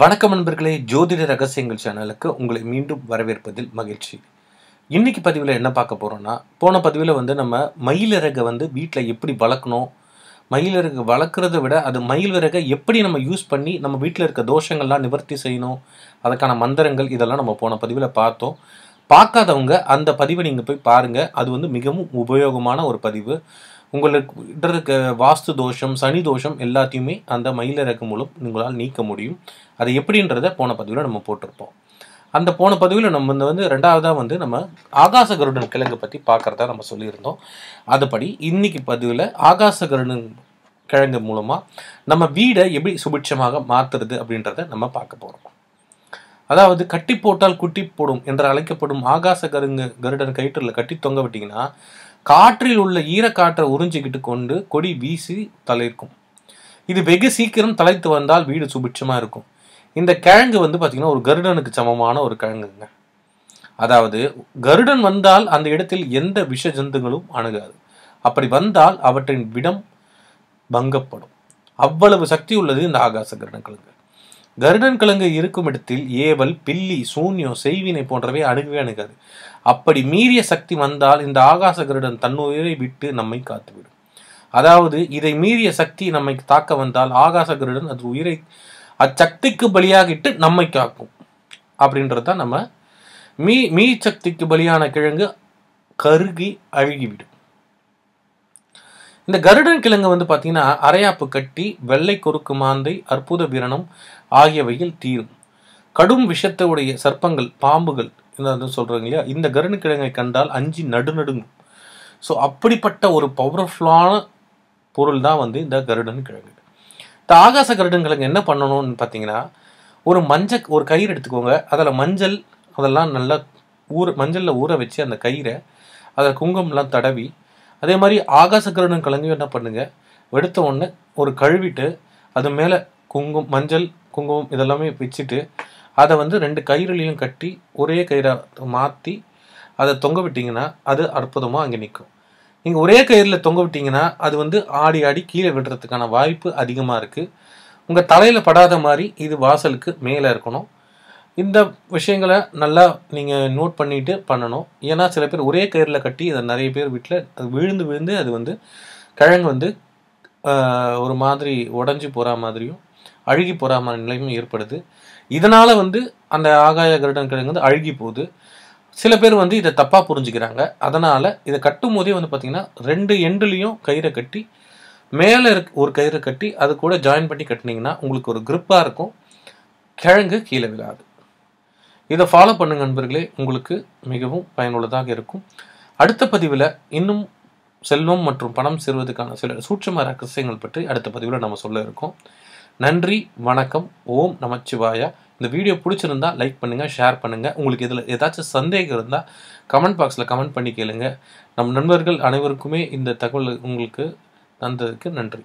வணக்கம் நண்பர்களே ஜோதிட ரகசியங்கள் சேனலுக்கு உங்களை மீண்டும் வரவேற்பதில் மகிழ்ச்சி இன்னைக்கு பதிவில் என்ன பார்க்க போகிறோன்னா போன பதிவில் வந்து நம்ம மயிலிறகை வந்து வீட்டில் எப்படி வளர்க்கணும் மயிலிறகு வளர்க்குறத விட அது மயிலிறகை எப்படி நம்ம யூஸ் பண்ணி நம்ம வீட்டில் இருக்க தோஷங்கள்லாம் நிவர்த்தி செய்யணும் அதுக்கான மந்திரங்கள் இதெல்லாம் நம்ம போன பதிவில் பார்த்தோம் பார்க்காதவங்க அந்த பதிவை நீங்கள் போய் பாருங்கள் அது வந்து மிகவும் உபயோகமான ஒரு பதிவு உங்களுக்கு இருக்க வாஸ்து தோஷம் சனி தோஷம் எல்லாத்தையுமே அந்த இறக்கு மூலம் உங்களால் நீக்க முடியும் அது எப்படின்றத போன பதிவில் நம்ம போட்டிருப்போம் அந்த போன பதிவில் நம்ம வந்து ரெண்டாவதாக வந்து நம்ம ஆகாச கருடன் கிழங்கு பற்றி பார்க்குறதா நம்ம சொல்லியிருந்தோம் அதுபடி இன்னைக்கு பதிவில் ஆகாச கருடன் கிழங்கு மூலமாக நம்ம வீடை எப்படி சுபிட்சமாக மாற்றுறது அப்படின்றத நம்ம பார்க்க போகிறோம் அதாவது கட்டி போட்டால் குட்டி போடும் என்று அழைக்கப்படும் ஆகாச கருங்கு கருடன் கயிற்றில் கட்டி தொங்க விட்டிங்கன்னா காற்றில் உள்ள ஈரக்காற்றை உறிஞ்சிக்கிட்டு கொண்டு கொடி வீசி தளிர்க்கும் இது வெகு சீக்கிரம் தலைத்து வந்தால் வீடு சுபிட்சமாக இருக்கும் இந்த கிழங்கு வந்து பார்த்திங்கன்னா ஒரு கருடனுக்கு சமமான ஒரு கிழங்குங்க அதாவது கருடன் வந்தால் அந்த இடத்தில் எந்த விஷ ஜந்துகளும் அணுகாது அப்படி வந்தால் அவற்றின் விடம் பங்கப்படும் அவ்வளவு சக்தி உள்ளது இந்த ஆகாச கருடன் கிழங்கு கருடன் கிழங்கு இருக்கும் இடத்தில் ஏவல் பில்லி சூன்யம் செய்வினை போன்றவை அணுகவே அணுகாது அப்படி மீறிய சக்தி வந்தால் இந்த ஆகாச கருடன் தன்னுயிரை விட்டு நம்மை காத்துவிடும் அதாவது இதை மீறிய சக்தி நம்மை தாக்க வந்தால் ஆகாச கருடன் அது உயிரை அச்சக்திக்கு பலியாகிட்டு நம்மை காக்கும் அப்படின்றது தான் நம்ம மீ மீ சக்திக்கு பலியான கிழங்கு கருகி அழுகிவிடும் இந்த கருடன் கிழங்கு வந்து பார்த்தீங்கன்னா அரையாப்பு கட்டி வெள்ளை கொறுக்கு மாந்தை அற்புத விரணம் ஆகியவையில் தீரும் கடும் விஷத்தை உடைய சர்ப்பங்கள் பாம்புகள் என்ன சொல்கிறாங்க இல்லையா இந்த கிழங்கை கண்டால் அஞ்சு நடுநடுங்கும் ஸோ அப்படிப்பட்ட ஒரு பவர்ஃபுல்லான பொருள் தான் வந்து இந்த கருடன் கிழங்கு இந்த ஆகாச கருடன் கிழங்கு என்ன பண்ணணும்னு பார்த்தீங்கன்னா ஒரு மஞ்சள் ஒரு கயிறு எடுத்துக்கோங்க அதில் மஞ்சள் அதெல்லாம் நல்லா ஊற மஞ்சளில் ஊற வச்சு அந்த கயிறை அதில் குங்குமம்லாம் தடவி அதே மாதிரி ஆகாச கருடன் கிழங்கு என்ன பண்ணுங்கள் எடுத்த உடனே ஒரு கழுவிட்டு அது மேலே குங்கும் மஞ்சள் குங்குமம் இதெல்லாமே வச்சுட்டு அதை வந்து ரெண்டு கயிறுலையும் கட்டி ஒரே கயிறாக மாற்றி அதை தொங்க விட்டிங்கன்னா அது அற்புதமாக அங்கே நிற்கும் நீங்கள் ஒரே கயிறில் தொங்க விட்டிங்கன்னா அது வந்து ஆடி ஆடி கீழே விடுறதுக்கான வாய்ப்பு அதிகமாக இருக்குது உங்கள் தலையில் படாத மாதிரி இது வாசலுக்கு மேலே இருக்கணும் இந்த விஷயங்களை நல்லா நீங்கள் நோட் பண்ணிவிட்டு பண்ணணும் ஏன்னா சில பேர் ஒரே கயிறில் கட்டி அதை நிறைய பேர் வீட்டில் அது விழுந்து விழுந்து அது வந்து கிழங்கு வந்து ஒரு மாதிரி உடஞ்சி போகிற மாதிரியும் அழுகி போகிற நிலையும் ஏற்படுது இதனால் வந்து அந்த ஆகாய கருடன் கிழங்கு வந்து அழுகி போகுது சில பேர் வந்து இதை தப்பாக புரிஞ்சுக்கிறாங்க அதனால் இதை கட்டும் போதே வந்து பார்த்திங்கன்னா ரெண்டு எண்டுலேயும் கயிறை கட்டி மேலே இருக் ஒரு கயிறை கட்டி அது கூட ஜாயின் பண்ணி கட்டினீங்கன்னா உங்களுக்கு ஒரு க்ரிப்பாக இருக்கும் கிழங்கு கீழே விழாது இதை ஃபாலோ பண்ணுங்க நண்பர்களே உங்களுக்கு மிகவும் பயனுள்ளதாக இருக்கும் அடுத்த பதிவில் இன்னும் செல்வம் மற்றும் பணம் சேர்வதற்கான சில சூட்சமான ரகசியங்கள் பற்றி அடுத்த பதிவில் நம்ம சொல்ல இருக்கோம் நன்றி வணக்கம் ஓம் நமச்சிவாயா இந்த வீடியோ பிடிச்சிருந்தா லைக் பண்ணுங்கள் ஷேர் பண்ணுங்கள் உங்களுக்கு இதில் ஏதாச்சும் சந்தேகம் இருந்தால் கமெண்ட் பாக்ஸில் கமெண்ட் பண்ணி கேளுங்க நம் நண்பர்கள் அனைவருக்குமே இந்த தகவல் உங்களுக்கு தந்ததுக்கு நன்றி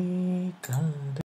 காதலி காதலி